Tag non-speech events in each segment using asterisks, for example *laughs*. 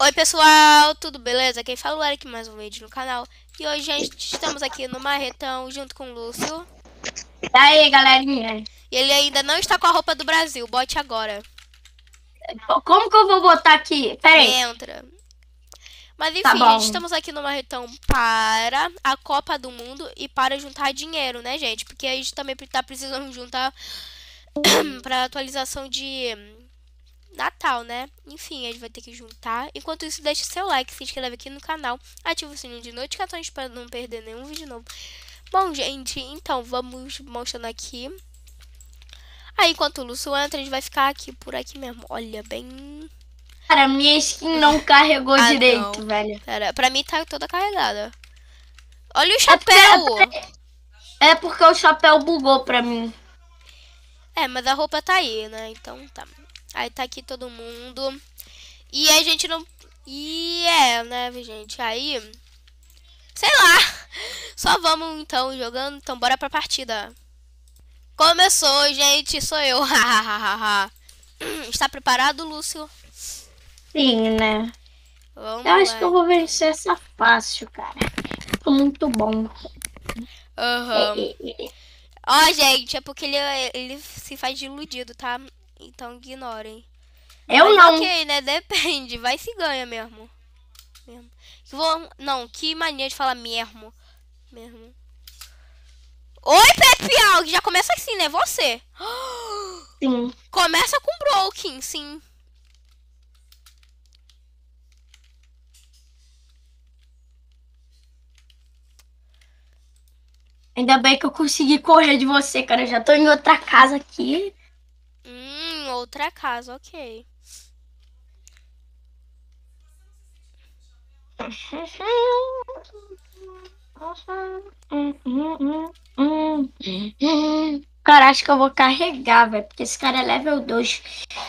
Oi pessoal, tudo beleza? Quem fala é o Eric, mais um vídeo no canal. E hoje gente, estamos aqui no Marretão junto com o Lúcio. E aí galerinha? E ele ainda não está com a roupa do Brasil, bote agora. Como que eu vou botar aqui? Pera aí. Entra. Mas tá enfim, tá gente, estamos aqui no Marretão para a Copa do Mundo e para juntar dinheiro, né, gente? Porque a gente também está precisando juntar *clears throat* para atualização de hum, Natal, né? Enfim, a gente vai ter que juntar. Enquanto isso, deixe seu like, se inscreve aqui no canal, ativa o sininho de notificações para não perder nenhum vídeo novo. Bom, gente, então vamos mostrando aqui. Aí, enquanto o Lúcio entra, a gente vai ficar aqui por aqui mesmo. Olha, bem. Cara, minha skin não carregou *laughs* ah, direito, não. velho. Pera, pra mim tá toda carregada. Olha o é chapéu! É porque, é porque o chapéu bugou pra mim. É, mas a roupa tá aí, né? Então tá. Aí tá aqui todo mundo. E a gente não. E é, né, gente? Aí. Sei lá. *laughs* Só vamos então jogando. Então bora pra partida. Começou, gente. Sou eu. *laughs* *clears throat* Está preparado, Lúcio? Sim, né? Vamos eu acho que eu vou vencer essa fácil, cara. Tô muito bom. Aham. Uhum. Ó, oh, gente, é porque ele, ele se assim, faz de iludido, tá? Então ignorem. Eu é Mas, não. Ok, né? Depende. Vai se ganha mesmo. Mesmo. Que vou... Não, que mania de falar mesmo. Mesmo. Oi, Pepe Alg! Já começa assim, né? Você. *gasps* Sim. Começa com Broken, sim. Ainda bem que eu consegui correr de você, cara. Eu já tô em outra casa aqui. Hum, outra casa, ok. Cara, acho que eu vou carregar, velho. Porque esse cara é level 2.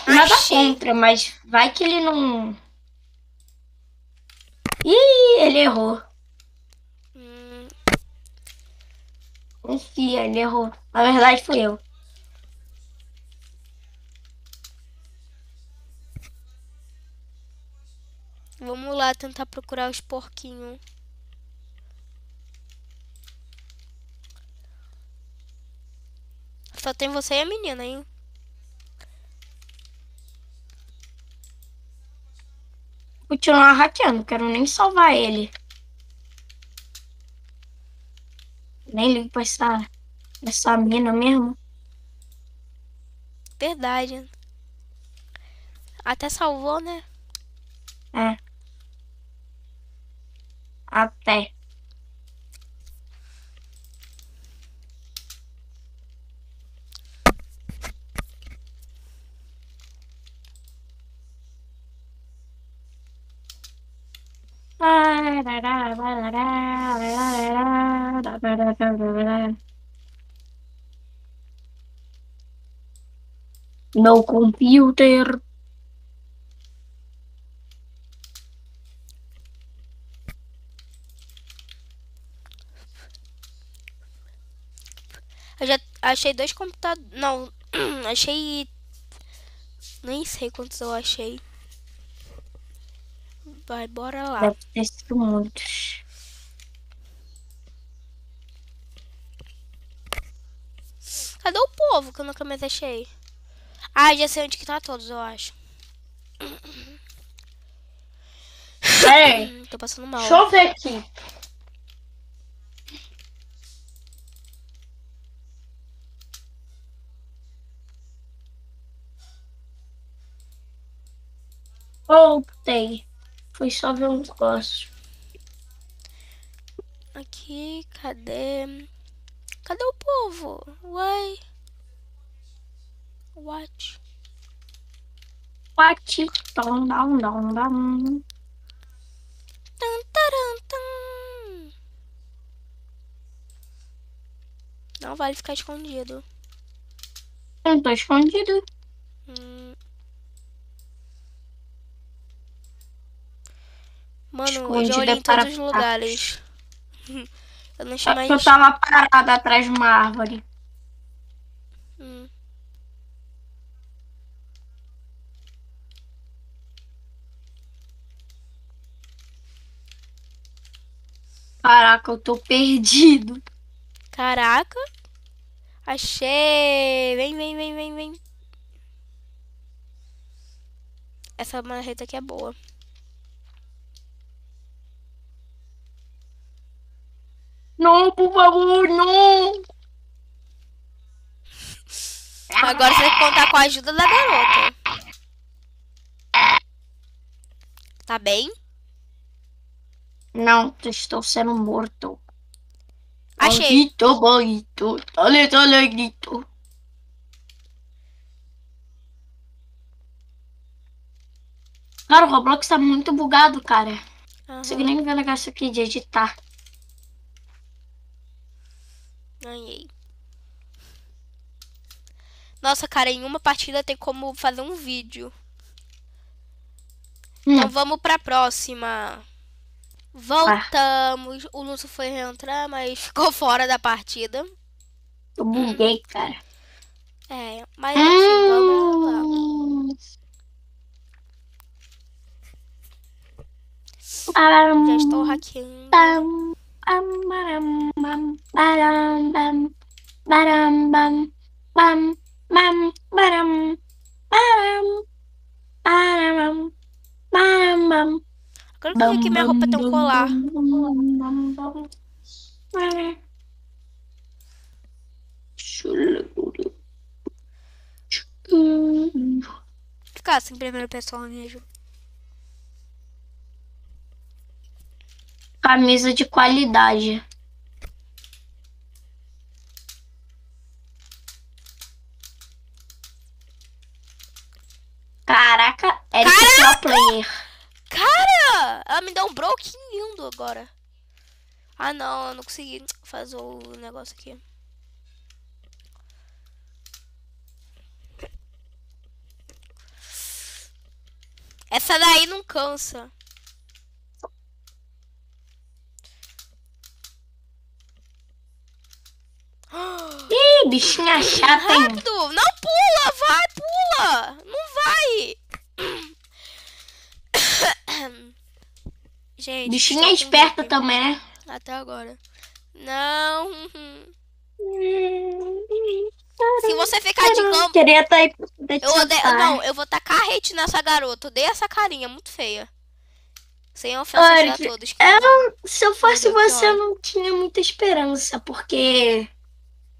Nada contra, mas vai que ele não. Ih, ele errou. Confia, ele errou. Na verdade, fui eu. Vamos lá tentar procurar os porquinhos. Só tem você e a menina, hein? Continuar hackeando, quero nem salvar ele. Nem ligo pra essa, essa mina mesmo. Verdade. Até salvou, né? É. Até. Ah, no computer. Eu já achei dois computadores. Não, *clears throat* achei. Nem sei quantos eu achei. Vai, bora lá. Deve ter sido muitos. Cadê o povo que eu nunca me deixei Ah, já sei onde que tá todos, eu acho. Peraí. Hum, tô passando mal. Deixa eu ver aqui. Voltei. Foi só ver um negócio. Aqui, cadê? Cadê o povo? Uai. What? What? Dom, dom, dom, dom. Tum, tum. Não vale ficar escondido. Eu não tô escondido. Hum. Mano, Escondida eu já olhei em todos os lugares. *laughs* Pra não Eu tava tá parada atrás de uma árvore. Hum. Caraca, eu tô perdido. Caraca. Achei. Vem, vem, vem, vem, vem. Essa marreta aqui é boa. Não, por favor, não! Agora você tem que contar com a ajuda da garota. Tá bem? Não, estou sendo morto. Achei. Bonito, bonito. Olha, olha, grito. Cara, o Roblox tá muito bugado, cara. Uhum. Não consigo nem ver o negócio aqui de editar. Ganhei. Nossa, cara, em uma partida tem como fazer um vídeo. Então hum. Então vamos pra próxima. Voltamos. Ah. O Lúcio foi reentrar, mas ficou *laughs* fora da partida. Eu buguei, cara. É, mas assim, vamos lá. Ah, Já estou hackeando. Tá. Agora eu por que minha roupa tem um colar? Ficar assim, primeira pessoa mesmo. camisa de qualidade. Caraca, é Caraca! player. Cara, ela me deu um broken lindo agora. Ah, não, eu não consegui fazer o negócio aqui. Essa daí não cansa. bichinha chata, hein? Rápido! Não pula! Vai, pula! Não vai! Gente. Bichinha é esperta também, né? Até agora. Não. Se você ficar de campo. Queria tá eu Não, eu vou tacar a hate nessa garota. Odeio essa carinha, muito feia. Sem ofensas Olha, pra todos. Eu, se eu fosse você, eu não tinha muita esperança, porque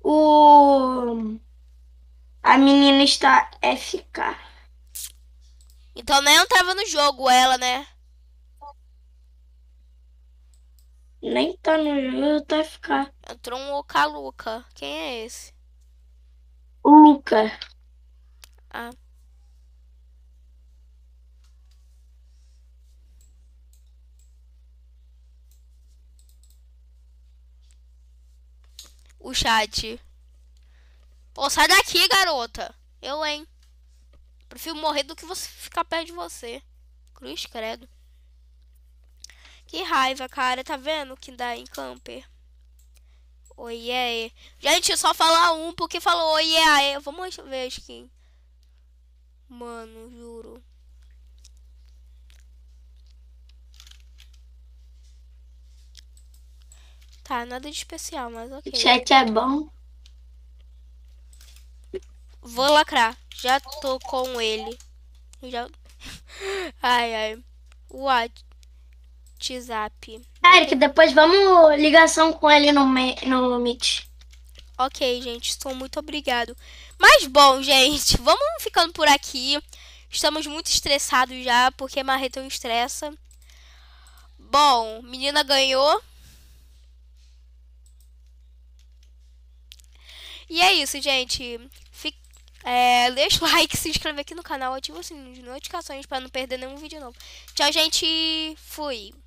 o a menina está FK. Então nem tava no jogo ela, né? Nem tá no jogo, tá FK. Entrou um Oca Luca. Quem é esse? Luca. Ah. o chat. Pô, sai daqui, garota. Eu, hein. Prefiro morrer do que você ficar perto de você. Cruz, credo. Que raiva, cara. Tá vendo que dá em camper? oi é Gente, só falar um porque falou oi é Vamos ver a skin. Mano, juro. Tá, nada de especial, mas ok. O chat é bom. Vou lacrar. Já tô com ele. Já... *laughs* ai, ai. WhatsApp. Eric, depois vamos ligação com ele no, me... no Meet. Ok, gente. Estou muito obrigado. Mas bom, gente. *laughs* Vamos ficando por aqui. Estamos muito estressados já, porque marretão é estressa. Bom, menina ganhou. E é isso, gente. Fique, é, *laughs* deixa o like, se inscreve aqui no canal, ativa o sininho de notificações para não perder nenhum vídeo novo. Tchau, gente. Fui.